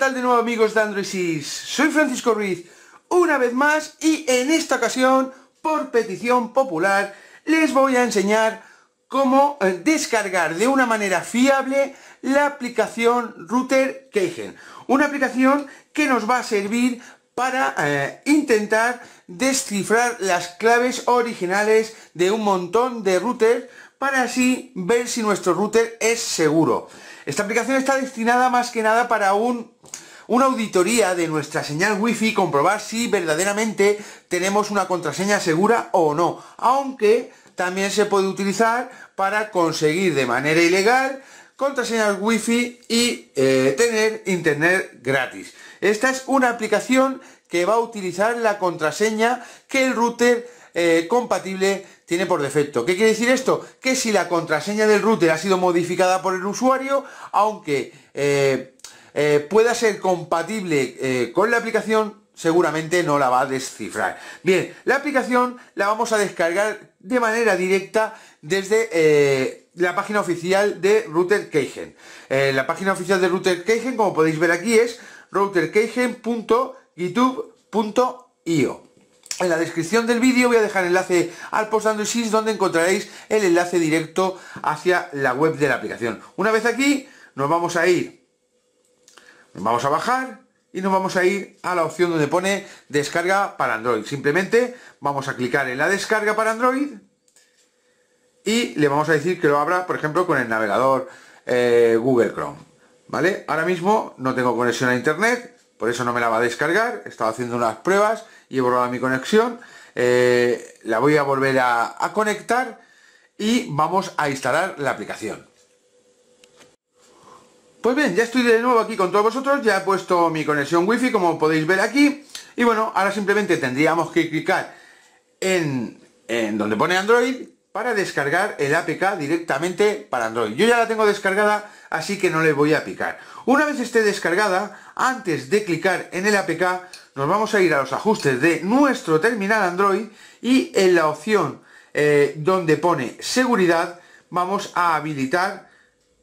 tal de nuevo amigos de AndroidSys? Soy Francisco Ruiz una vez más y en esta ocasión, por petición popular, les voy a enseñar cómo eh, descargar de una manera fiable la aplicación Router Keigen. Una aplicación que nos va a servir para eh, intentar descifrar las claves originales de un montón de routers para así ver si nuestro router es seguro. Esta aplicación está destinada más que nada para un, una auditoría de nuestra señal wifi, comprobar si verdaderamente tenemos una contraseña segura o no. Aunque también se puede utilizar para conseguir de manera ilegal contraseñas wifi y eh, tener internet gratis. Esta es una aplicación que va a utilizar la contraseña que el router eh, compatible tiene por defecto. ¿Qué quiere decir esto? Que si la contraseña del router ha sido modificada por el usuario, aunque eh, eh, pueda ser compatible con la aplicación, seguramente no la va a descifrar. Bien, la aplicación la vamos a descargar de manera directa desde la página oficial de Router Keigen. la página oficial de Router Keigen, como podéis ver aquí, es routerkeigen.github.io. En la descripción del vídeo voy a dejar enlace al post Android donde encontraréis el enlace directo hacia la web de la aplicación. Una vez aquí, nos vamos a ir, nos vamos a bajar y nos vamos a ir a la opción donde pone descarga para Android. Simplemente vamos a clicar en la descarga para Android y le vamos a decir que lo abra, por ejemplo, con el navegador eh, Google Chrome. ¿Vale? Ahora mismo no tengo conexión a internet, por eso no me la va a descargar, he estado haciendo unas pruebas y he borrado mi conexión, eh, la voy a volver a, conectar y vamos a instalar la aplicación. Pues bien, ya estoy de nuevo aquí con todos vosotros, ya he puesto mi conexión wifi como podéis ver aquí y bueno, ahora simplemente tendríamos que clicar en donde pone Android, para descargar el APK directamente para Android. Yo ya la tengo descargada, así que no le voy a picar. Una vez esté descargada, antes de clicar en el APK, nos vamos a ir a los ajustes de nuestro terminal Android y en la opción eh, donde pone seguridad, vamos a habilitar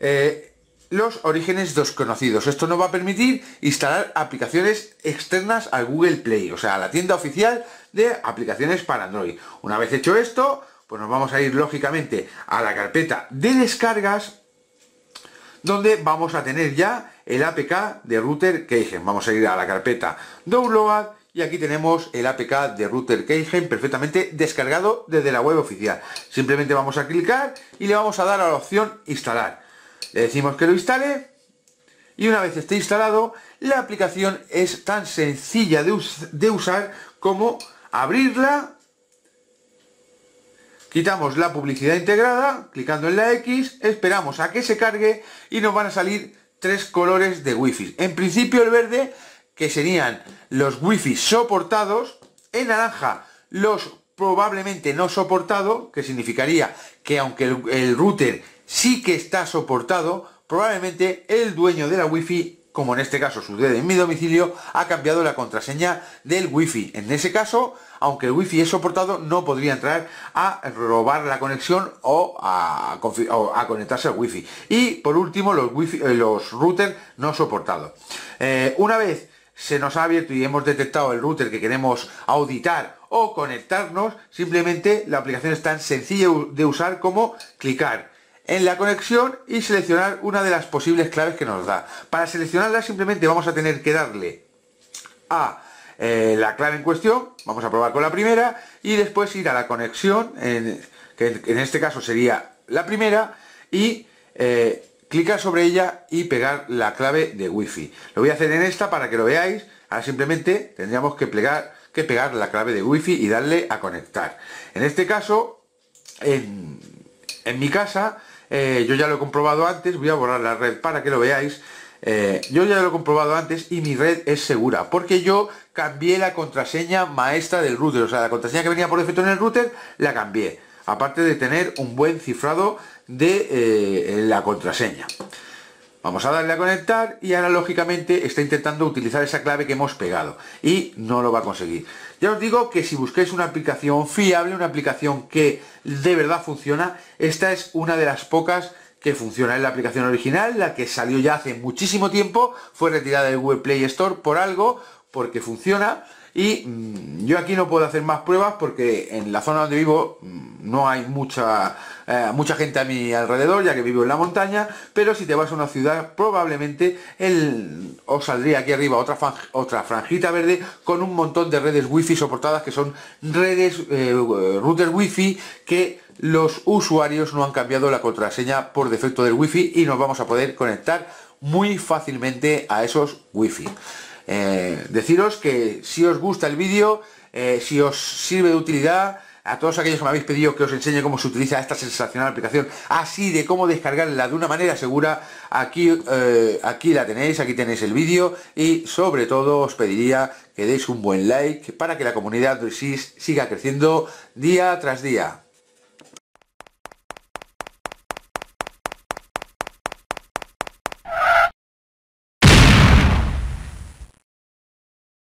eh, los orígenes desconocidos. Esto nos va a permitir instalar aplicaciones externas al Google Play, o sea, a la tienda oficial de aplicaciones para Android. Una vez hecho esto, pues nos vamos a ir lógicamente a la carpeta de descargas donde vamos a tener ya el APK de Router Keigen. Vamos a ir a la carpeta Download y aquí tenemos el APK de Router Keygen perfectamente descargado desde la web oficial. Simplemente vamos a clicar y le vamos a dar a la opción instalar. Le decimos que lo instale y una vez esté instalado, la aplicación es tan sencilla de usar como abrirla Quitamos la publicidad integrada, clicando en la X, esperamos a que se cargue y nos van a salir tres colores de wifi. En principio el verde, que serían los wifi soportados, en naranja los probablemente no soportado, que significaría que aunque el, el router sí que está soportado, probablemente el dueño de la wifi como en este caso sucede en mi domicilio, ha cambiado la contraseña del wifi. En ese caso, aunque el wifi es soportado, no podría entrar a robar la conexión o a, conectarse al wifi. Y por último, los, wifi, eh, los routers no soportados. Eh, una vez se nos ha abierto y hemos detectado el router que queremos auditar o conectarnos, simplemente la aplicación es tan sencilla de usar como clicar en la conexión y seleccionar una de las posibles claves que nos da. Para seleccionarla simplemente vamos a tener que darle a eh, la clave en cuestión, vamos a probar con la primera y después ir a la conexión, que en este caso sería la primera, y eh, clicar sobre ella y pegar la clave de wifi. Lo voy a hacer en esta para que lo veáis, ahora simplemente tendríamos que, que pegar la clave de wifi y darle a conectar. En este caso, en, en mi casa eh, yo ya lo he comprobado antes, voy a borrar la red para que lo veáis, eh, yo ya lo he comprobado antes y mi red es segura, porque yo cambié la contraseña maestra del router, o sea, la contraseña que venía por defecto en el router, la cambié, aparte de tener un buen cifrado de eh, la contraseña. Vamos a darle a conectar y ahora lógicamente está intentando utilizar esa clave que hemos pegado y no lo va a conseguir. Ya os digo que si busquéis una aplicación fiable, una aplicación que de verdad funciona, esta es una de las pocas que funciona. Es la aplicación original, la que salió ya hace muchísimo tiempo, fue retirada del Google Play Store por algo, porque funciona. Y mm, yo aquí no puedo hacer más pruebas porque en la zona donde vivo mm, no hay mucha eh, mucha gente a mi alrededor, ya que vivo en la montaña, pero si te vas a una ciudad, probablemente el, os saldría aquí arriba otra, otra franjita verde con un montón de redes wifi soportadas, que son redes, router eh, routers wifi, que los usuarios no han cambiado la contraseña por defecto del wifi y nos vamos a poder conectar muy fácilmente a esos wifi. Eh, deciros que si os gusta el vídeo, si os sirve de utilidad, a todos aquellos que me habéis pedido que os enseñe cómo se utiliza esta sensacional aplicación, así de cómo descargarla de una manera segura, aquí, eh, aquí la tenéis, aquí tenéis el vídeo y sobre todo os pediría que deis un buen like para que la comunidad de SIS siga creciendo día tras día.